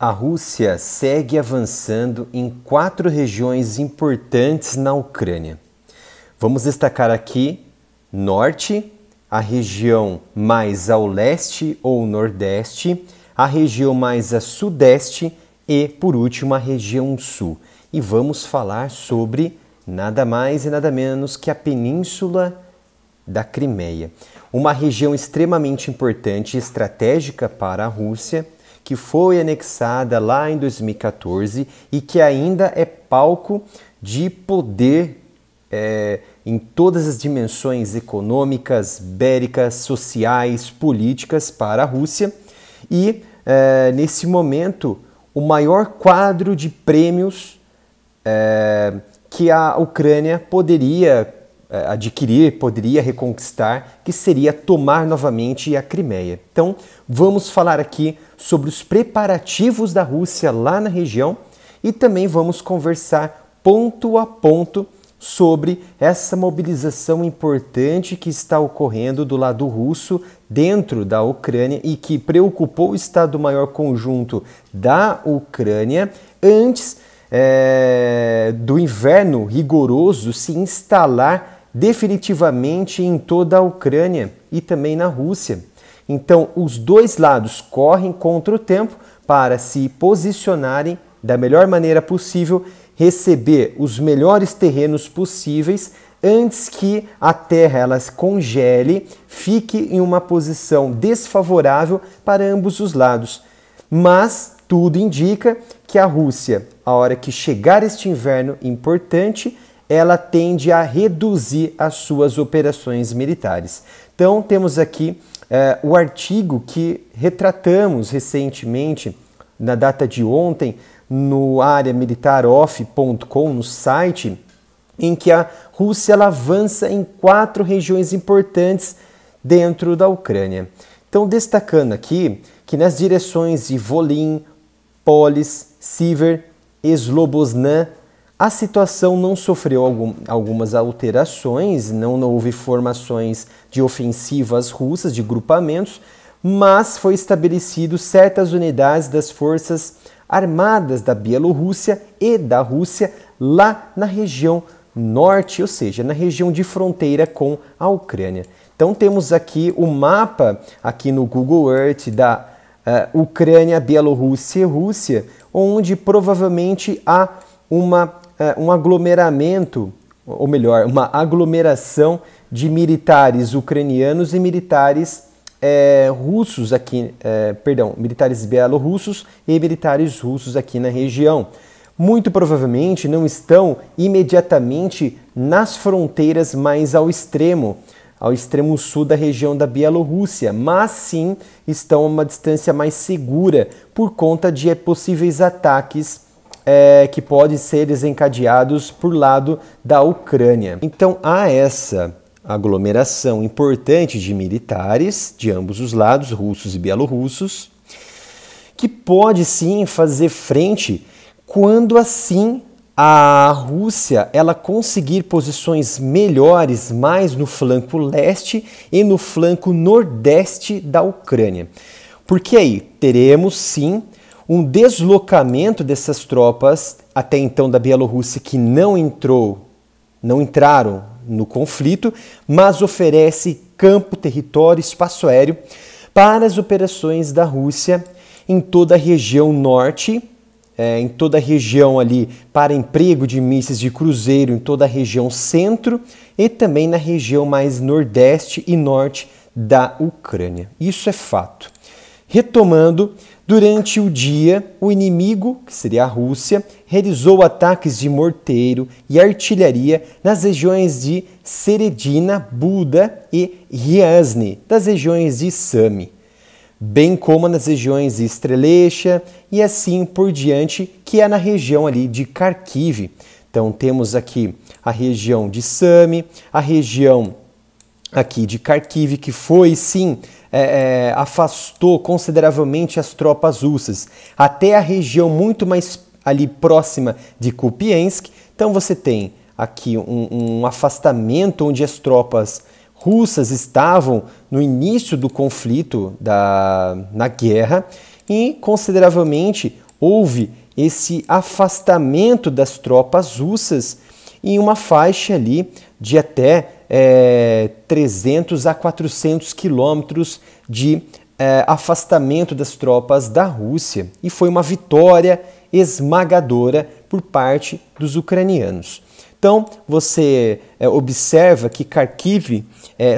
A Rússia segue avançando em quatro regiões importantes na Ucrânia. Vamos destacar aqui norte, a região mais ao leste ou nordeste, a região mais a sudeste e, por último, a região sul. E vamos falar sobre nada mais e nada menos que a Península da Crimeia, uma região extremamente importante e estratégica para a Rússia que foi anexada lá em 2014 e que ainda é palco de poder é, em todas as dimensões econômicas, béricas, sociais, políticas para a Rússia. E é, nesse momento, o maior quadro de prêmios é, que a Ucrânia poderia é, adquirir, poderia reconquistar, que seria tomar novamente a Crimeia. Então, vamos falar aqui sobre os preparativos da Rússia lá na região e também vamos conversar ponto a ponto sobre essa mobilização importante que está ocorrendo do lado russo dentro da Ucrânia e que preocupou o Estado-Maior Conjunto da Ucrânia antes é, do inverno rigoroso se instalar definitivamente em toda a Ucrânia e também na Rússia. Então, os dois lados correm contra o tempo para se posicionarem da melhor maneira possível, receber os melhores terrenos possíveis antes que a Terra ela congele, fique em uma posição desfavorável para ambos os lados. Mas tudo indica que a Rússia, a hora que chegar este inverno importante, ela tende a reduzir as suas operações militares. Então, temos aqui eh, o artigo que retratamos recentemente, na data de ontem, no areamilitaroff.com, no site, em que a Rússia ela avança em quatro regiões importantes dentro da Ucrânia. Então, destacando aqui que nas direções de Volin, Polis, Siver, Slobosnan, a situação não sofreu algum, algumas alterações, não, houve formações de ofensivas russas, de grupamentos, mas foi estabelecido certas unidades das forças armadas da Bielorrússia e da Rússia lá na região norte, ou seja, na região de fronteira com a Ucrânia. Então temos aqui o mapa aqui no Google Earth da uh, Ucrânia, Bielorrússia e Rússia, onde provavelmente há uma é, um aglomeramento, ou melhor, uma aglomeração de militares ucranianos e militares é, russos aqui, é, perdão, militares bielorrussos e militares russos aqui na região. Muito provavelmente não estão imediatamente nas fronteiras mais ao extremo, ao extremo sul da região da Bielorrússia, mas sim estão a uma distância mais segura por conta de possíveis ataques é, que pode ser desencadeados por lado da Ucrânia. Então há essa aglomeração importante de militares de ambos os lados, russos e bielorrussos, que pode sim fazer frente quando assim a Rússia ela conseguir posições melhores mais no flanco leste e no flanco nordeste da Ucrânia. Porque aí teremos sim um deslocamento dessas tropas até então da Bielorrússia que não entrou, não entraram no conflito, mas oferece campo, território, espaço aéreo para as operações da Rússia em toda a região norte, é, em toda a região ali para emprego de mísseis de cruzeiro, em toda a região centro e também na região mais nordeste e norte da Ucrânia. Isso é fato. Retomando, Durante o dia, o inimigo, que seria a Rússia, realizou ataques de morteiro e artilharia nas regiões de Seredina, Buda e Ryazny, das regiões de Sami, bem como nas regiões de Strelecha e assim por diante, que é na região ali de Kharkiv. Então temos aqui a região de Sami, a região aqui de Kharkiv, que foi sim é, é, afastou consideravelmente as tropas russas até a região muito mais ali próxima de Kupiansk. Então você tem aqui um, um afastamento onde as tropas russas estavam no início do conflito da, na guerra e consideravelmente houve esse afastamento das tropas russas em uma faixa ali de até é, eh, 300 a 400 quilômetros de é, afastamento das tropas da Rússia e foi uma vitória esmagadora por parte dos ucranianos. Então você é, observa que Kharkiv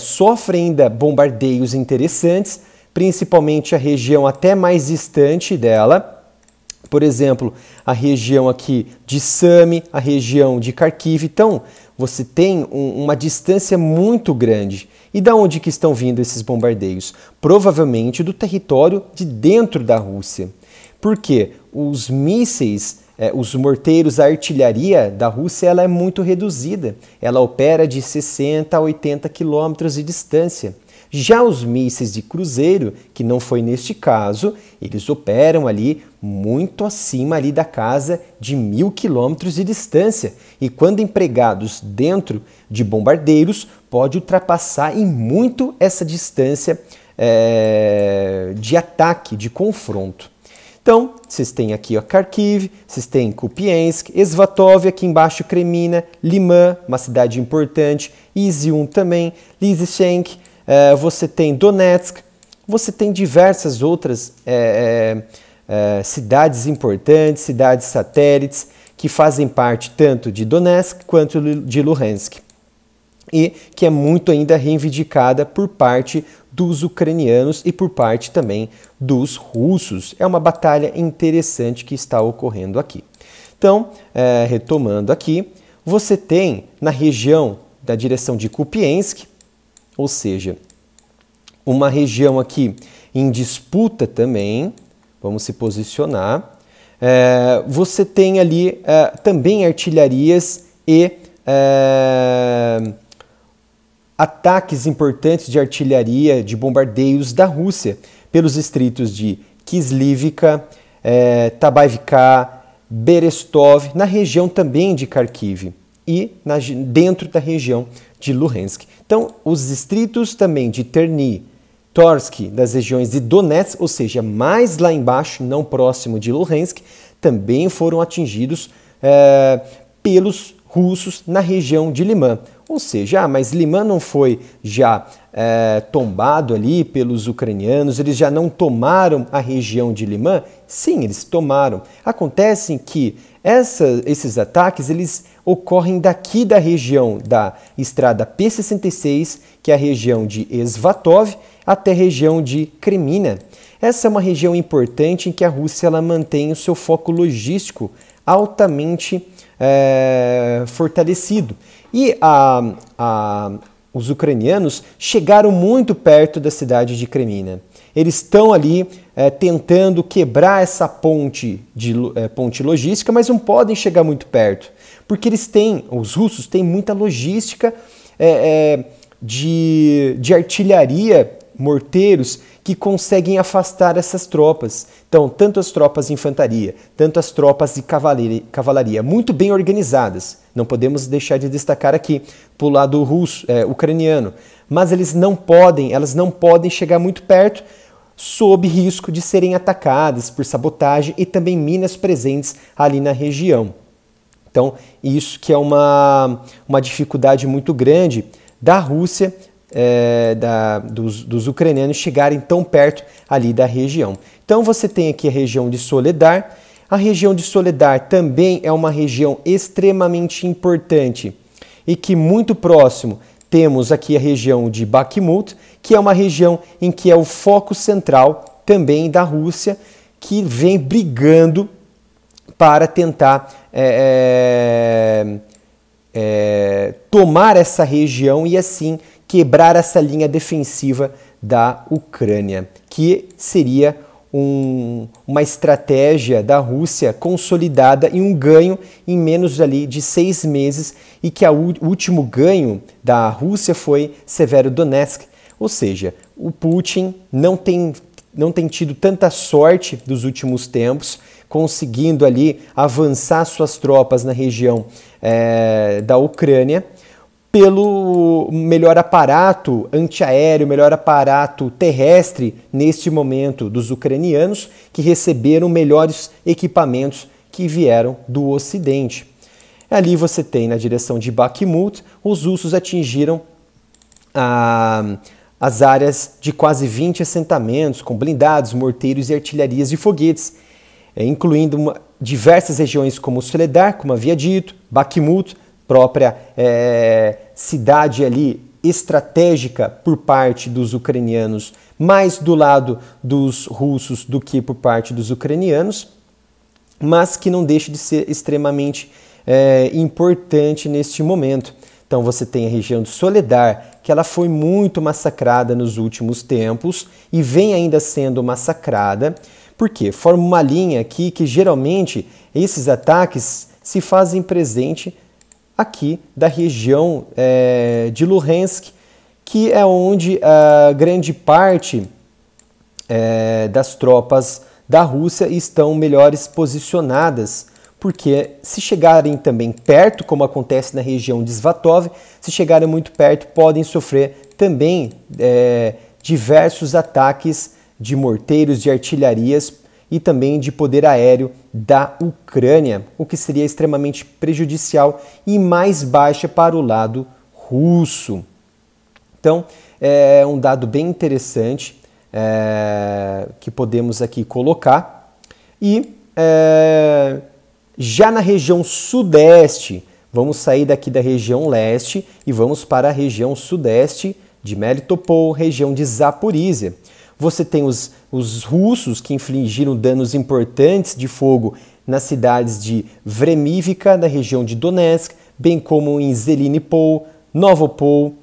sofre ainda bombardeios interessantes, principalmente a região até mais distante dela por exemplo, a região aqui de Sami, a região de Kharkiv. Então, você tem um, uma distância muito grande. E da onde que estão vindo esses bombardeios? Provavelmente do território de dentro da Rússia. Porque os mísseis, é, os morteiros, a artilharia da Rússia ela é muito reduzida. Ela opera de 60 a 80 quilômetros de distância. Já os mísseis de cruzeiro, que não foi neste caso, eles operam ali muito acima ali da casa de mil quilômetros de distância e quando empregados dentro de bombardeiros pode ultrapassar em muito essa distância é, de ataque, de confronto. Então, vocês têm aqui ó, Kharkiv, vocês têm Kupiansk, Esvatov, aqui embaixo Kremina, Liman, uma cidade importante, Izium também, Lysychensk, eh, você tem Donetsk, você tem diversas outras eh, eh, cidades importantes, cidades satélites, que fazem parte tanto de Donetsk quanto de Luhansk, e que é muito ainda reivindicada por parte dos ucranianos e por parte também dos russos. É uma batalha interessante que está ocorrendo aqui. Então, é, retomando aqui, você tem na região da direção de Kupiensk, ou seja, uma região aqui em disputa também, Vamos se posicionar. É, você tem ali é, também artilharias e é, ataques importantes de artilharia, de bombardeios da Rússia pelos distritos de Kislivka, é, Tabaivka, Berestov, na região também de Kharkiv e na, dentro da região de Luhansk. Então, os distritos também de Terni, Torsk, das regiões de Donetsk, ou seja, mais lá embaixo, não próximo de Luhansk, também foram atingidos é, pelos russos na região de Liman. Ou seja, ah, mas Liman não foi já é, tombado ali pelos ucranianos, eles já não tomaram a região de Liman? Sim, eles tomaram. Acontece que essa, esses ataques eles ocorrem daqui da região da estrada P66, que é a região de Esvatov, até a região de Kremina. Essa é uma região importante em que a Rússia ela mantém o seu foco logístico altamente é, fortalecido. E a, a, os ucranianos chegaram muito perto da cidade de Kremina. Eles estão ali é, tentando quebrar essa ponte, de, é, ponte logística, mas não podem chegar muito perto, porque eles têm, os russos têm muita logística de, de artilharia morteiros que conseguem afastar essas tropas. Então, tanto as tropas de infantaria, tanto as tropas de cavalaria, muito bem organizadas. Não podemos deixar de destacar aqui para o lado russo, é, ucraniano. Mas eles não podem, elas não podem chegar muito perto, sob risco de serem atacadas por sabotagem e também minas presentes ali na região. Então, isso que é uma, uma dificuldade muito grande da Rússia é, da, dos, dos, ucranianos chegarem tão perto ali da região. Então você tem aqui a região de Soledar. A região de Soledar também é uma região extremamente importante e que muito próximo temos aqui a região de Bakhmut, que é uma região em que é o foco central também da Rússia, que vem brigando para tentar é, é, é tomar essa região e assim quebrar essa linha defensiva da Ucrânia, que seria um, uma estratégia da Rússia consolidada e um ganho em menos ali de seis meses e que o último ganho da Rússia foi Severo Donetsk, ou seja, o Putin não tem não tem tido tanta sorte dos últimos tempos, conseguindo ali avançar suas tropas na região é, da Ucrânia pelo melhor aparato antiaéreo, melhor aparato terrestre neste momento dos ucranianos, que receberam melhores equipamentos que vieram do Ocidente. Ali você tem, na direção de Bakhmut, os russos atingiram a, as áreas de quase 20 assentamentos, com blindados, morteiros e artilharias de foguetes, eh, incluindo uma, diversas regiões como Soledar, como havia dito, Bakhmut, própria é, cidade ali estratégica por parte dos ucranianos, mais do lado dos russos do que por parte dos ucranianos, mas que não deixa de ser extremamente é, importante neste momento. Então você tem a região de Soledar, que ela foi muito massacrada nos últimos tempos e vem ainda sendo massacrada, porque forma uma linha aqui que geralmente esses ataques se fazem presente aqui da região é, de Luhansk, que é onde a grande parte é, das tropas da Rússia estão melhores posicionadas, porque se chegarem também perto, como acontece na região de Svatov, se chegarem muito perto, podem sofrer também é, diversos ataques de morteiros, de artilharias e também de poder aéreo da Ucrânia, o que seria extremamente prejudicial e mais baixa para o lado russo. Então, é um dado bem interessante é, que podemos aqui colocar. E é, já na região sudeste, vamos sair daqui da região leste e vamos para a região sudeste de Melitopol, região de Zaporizhia você tem os, os russos que infligiram danos importantes de fogo nas cidades de Vremivka, na região de Donetsk, bem como em Zelinipol, Novopol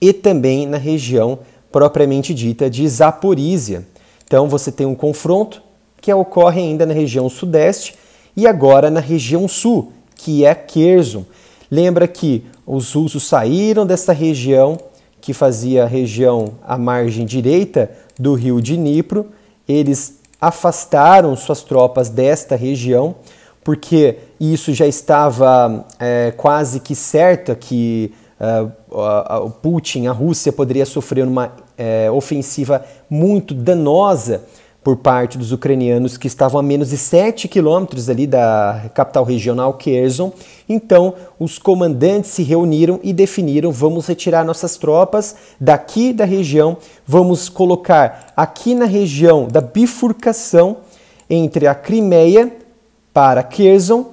e também na região propriamente dita de Zaporizhia. Então você tem um confronto que ocorre ainda na região sudeste e agora na região sul, que é Kherson. Lembra que os russos saíram dessa região que fazia a região à margem direita do rio Dnipro, eles afastaram suas tropas desta região, porque isso já estava é, quase que certo que é, o Putin, a Rússia, poderia sofrer uma é, ofensiva muito danosa por parte dos ucranianos que estavam a menos de 7 quilômetros ali da capital regional Kherson. Então, os comandantes se reuniram e definiram: vamos retirar nossas tropas daqui da região, vamos colocar aqui na região da bifurcação entre a Crimeia para Kherson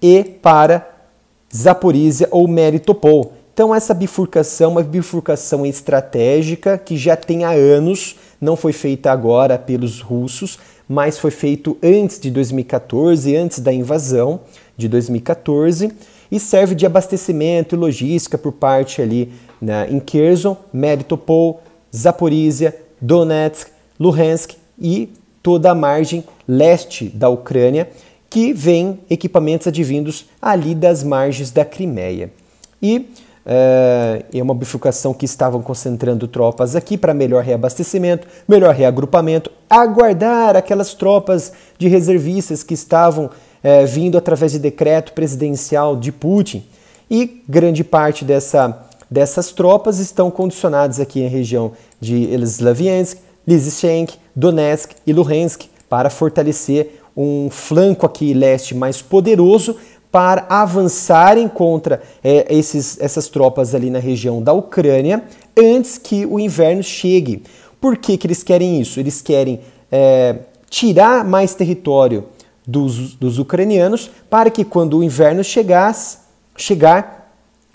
e para Zaporizhia ou Meritopol. Então, essa bifurcação é uma bifurcação estratégica que já tem há anos não foi feita agora pelos russos, mas foi feito antes de 2014, antes da invasão de 2014, e serve de abastecimento e logística por parte ali né, em Kherson, Melitopol, Zaporizhia, Donetsk, Luhansk e toda a margem leste da Ucrânia, que vem equipamentos advindos ali das margens da Crimeia. E é, é uma bifurcação que estavam concentrando tropas aqui para melhor reabastecimento, melhor reagrupamento, aguardar aquelas tropas de reservistas que estavam é, vindo através de decreto presidencial de Putin. E grande parte dessa, dessas tropas estão condicionadas aqui em região de Slaviansk, Lysychensk, Donetsk e Luhansk para fortalecer um flanco aqui leste mais poderoso para avançarem contra é, esses, essas tropas ali na região da Ucrânia antes que o inverno chegue. Por que, que eles querem isso? Eles querem é, tirar mais território dos, dos ucranianos para que quando o inverno chegasse, chegar,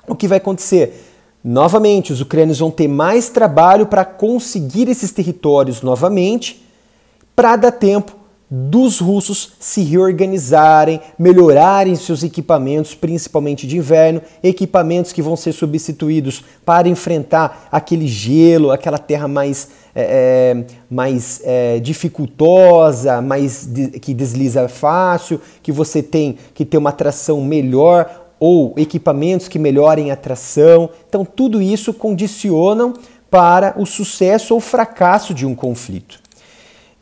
o que vai acontecer? Novamente, os ucranianos vão ter mais trabalho para conseguir esses territórios novamente, para dar tempo dos russos se reorganizarem, melhorarem seus equipamentos, principalmente de inverno, equipamentos que vão ser substituídos para enfrentar aquele gelo, aquela terra mais, é, é mais é, dificultosa, mais de, que desliza fácil, que você tem que ter uma tração melhor ou equipamentos que melhorem a tração. Então tudo isso condicionam para o sucesso ou fracasso de um conflito.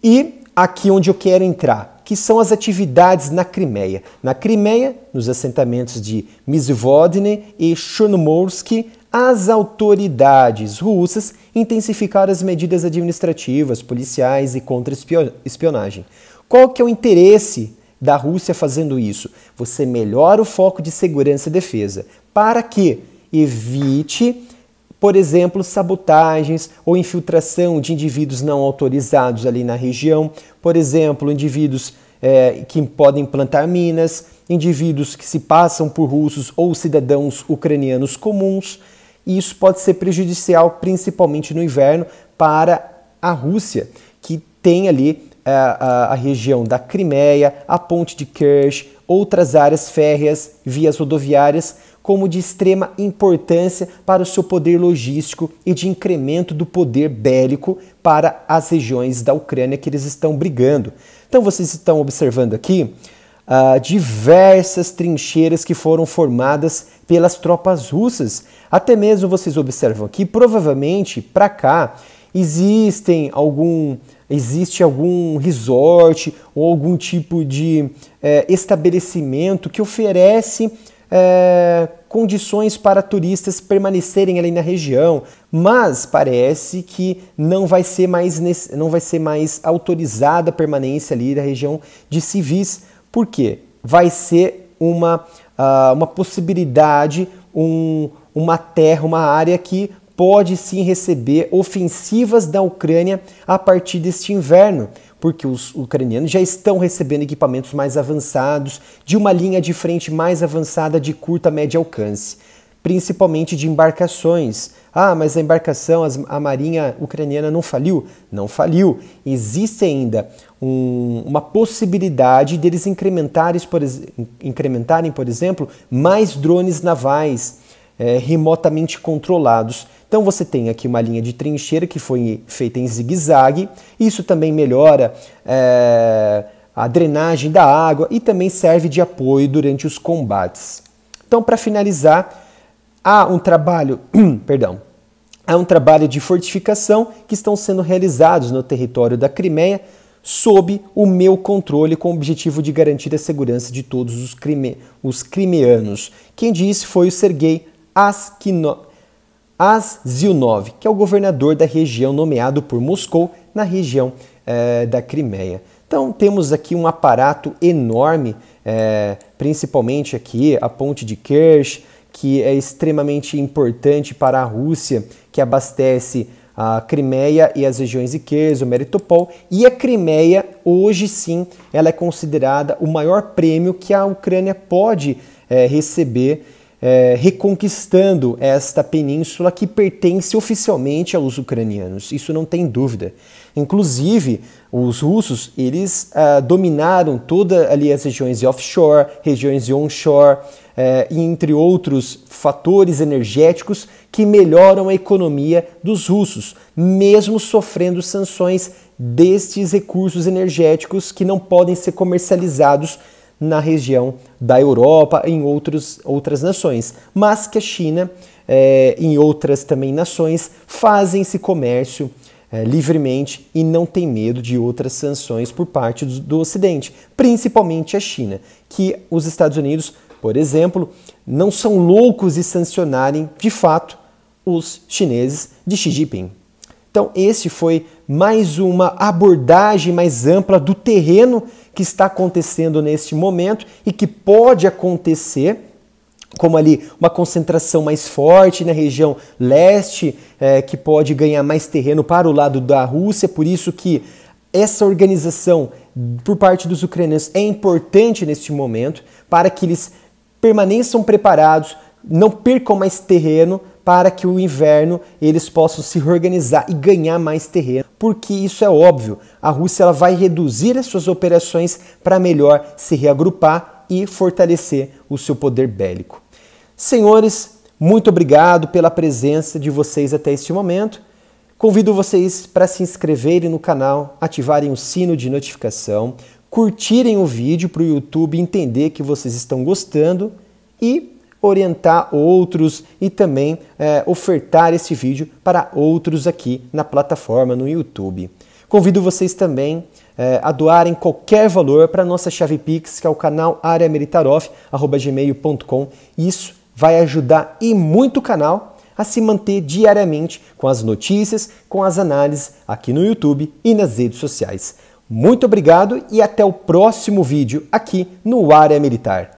E aqui onde eu quero entrar, que são as atividades na Crimeia. Na Crimeia, nos assentamentos de Mizvodne e Chernomorsk, as autoridades russas intensificaram as medidas administrativas, policiais e contra-espionagem. Qual que é o interesse da Rússia fazendo isso? Você melhora o foco de segurança e defesa para que evite por exemplo, sabotagens ou infiltração de indivíduos não autorizados ali na região, por exemplo, indivíduos é, que podem plantar minas, indivíduos que se passam por russos ou cidadãos ucranianos comuns, e isso pode ser prejudicial, principalmente no inverno, para a Rússia, que tem ali a, é, a, a região da Crimeia, a ponte de Kerch, outras áreas férreas, vias rodoviárias, como de extrema importância para o seu poder logístico e de incremento do poder bélico para as regiões da Ucrânia que eles estão brigando. Então vocês estão observando aqui uh, diversas trincheiras que foram formadas pelas tropas russas. Até mesmo vocês observam aqui, provavelmente para cá existem algum existe algum resort ou algum tipo de é, estabelecimento que oferece é, condições para turistas permanecerem ali na região, mas parece que não vai ser mais, não vai ser mais autorizada a permanência ali da região de civis, porque vai ser uma, uh, uma possibilidade, um, uma terra, uma área que pode sim receber ofensivas da Ucrânia a partir deste inverno, porque os ucranianos já estão recebendo equipamentos mais avançados, de uma linha de frente mais avançada de curta médio alcance, principalmente de embarcações. Ah, mas a embarcação, a marinha ucraniana não faliu? Não faliu. Existe ainda um, uma possibilidade deles incrementarem por, incrementarem, por exemplo, mais drones navais. É, remotamente controlados. Então você tem aqui uma linha de trincheira que foi feita em zigue-zague, isso também melhora é, a drenagem da água e também serve de apoio durante os combates. Então, para finalizar, há um trabalho, perdão, há um trabalho de fortificação que estão sendo realizados no território da Crimeia sob o meu controle com o objetivo de garantir a segurança de todos os, crime, os crimeanos. Quem disse foi o Sergei Askino, Azilnov, que é o governador da região nomeado por Moscou na região é, da Crimeia. Então temos aqui um aparato enorme, é, principalmente aqui a ponte de Kerch, que é extremamente importante para a Rússia, que abastece a Crimeia e as regiões de o Meritopol. E a Crimeia, hoje sim, ela é considerada o maior prêmio que a Ucrânia pode é, receber é, reconquistando esta península que pertence oficialmente aos ucranianos. Isso não tem dúvida. Inclusive, os russos eles ah, dominaram todas ali as regiões de offshore, regiões de onshore, eh, entre outros fatores energéticos que melhoram a economia dos russos, mesmo sofrendo sanções destes recursos energéticos que não podem ser comercializados na região da Europa, em outros, outras nações, mas que a China, é, em outras também nações, fazem esse comércio é, livremente e não tem medo de outras sanções por parte do, do Ocidente, principalmente a China, que os Estados Unidos, por exemplo, não são loucos de sancionarem de fato os chineses de Xi Jinping. Então, esse foi mais uma abordagem mais ampla do terreno que está acontecendo neste momento e que pode acontecer como ali uma concentração mais forte na região leste, é, que pode ganhar mais terreno para o lado da Rússia, por isso que essa organização por parte dos ucranianos é importante neste momento para que eles permaneçam preparados, não percam mais terreno para que o inverno eles possam se reorganizar e ganhar mais terreno, porque isso é óbvio. A Rússia ela vai reduzir as suas operações para melhor se reagrupar e fortalecer o seu poder bélico. Senhores, muito obrigado pela presença de vocês até este momento. Convido vocês para se inscreverem no canal, ativarem o sino de notificação, curtirem o vídeo para o YouTube entender que vocês estão gostando e orientar outros e também é, ofertar esse vídeo para outros aqui na plataforma no YouTube. Convido vocês também é, a doarem qualquer valor para a nossa chave Pix, que é o canal areameritaroff.gmail.com. Isso vai ajudar e muito o canal a se manter diariamente com as notícias, com as análises aqui no YouTube e nas redes sociais. Muito obrigado e até o próximo vídeo aqui no Área Militar.